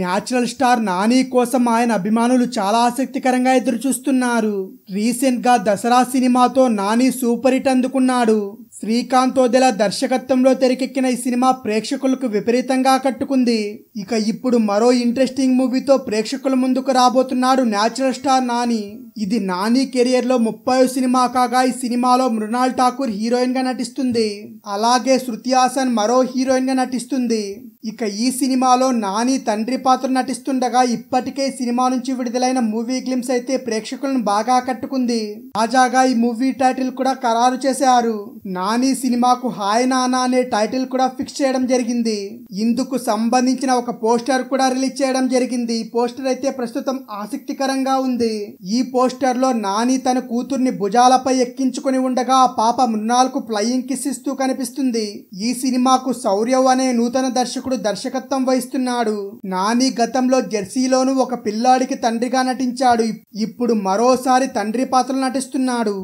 natural star Nani కోసం ఆయన అభిమానులు చాలా ఆసక్తికరంగా ఎదురుచూస్తున్నారు రీసెంట్గా దసరా సినిమాతో నాని సూపర్ హిట్ అందుకున్నాడు శ్రీకాంత్ ఓదెల దర్శకత్వంలో తెరకెక్కిన ఈ సినిమా ప్రేక్షకులకు విపరీతంగా కట్టుకుంది ఇక ఇప్పుడు మరో ఇంట్రెస్టింగ్ మూవీతో ప్రేక్షకుల ముందుకు రాబోతున్నాడు న్యాచురల్ స్టార్ నాని ఇది నాని కెరియర్లో ముప్పై సినిమా కాగా ఈ సినిమాలో మృణాల్ ఠాకూర్ హీరోయిన్గా నటిస్తుంది అలాగే శృతి హాసన్ మరో హీరోయిన్గా నటిస్తుంది ఇక ఈ సినిమాలో నాని తండ్రి పాత్ర నటిస్తుండగా ఇప్పటికే సినిమా నుంచి విడుదలైన మూవీ గ్లిమ్స్ అయితే ప్రేక్షకులను బాగా ఆకట్టుకుంది తాజాగా ఈ మూవీ టైటిల్ కూడా ఖరారు చేశారు నాని సినిమాకు హాయ్ నానా అనే టైటిల్ కూడా ఫిక్స్ చేయడం జరిగింది ఇందుకు సంబంధించిన ఒక పోస్టర్ కూడా రిలీజ్ చేయడం జరిగింది ఈ పోస్టర్ అయితే ప్రస్తుతం ఆసక్తికరంగా ఉంది ఈ పోస్టర్ లో నాని తన కూతుర్ని భుజాలపై ఎక్కించుకుని ఉండగా పాప మున్నాల్కు ఫ్లయింగ్ కిస్ ఇస్తూ కనిపిస్తుంది ఈ సినిమాకు శౌర్యవ్ అనే నూతన దర్శకుడు ఇప్పుడు దర్శకత్వం వహిస్తున్నాడు నాని గతంలో జెర్సీలోను ఒక పిల్లాడికి తండ్రిగా నటించాడు ఇప్పుడు మరోసారి తండ్రి పాత్రలు నటిస్తున్నాడు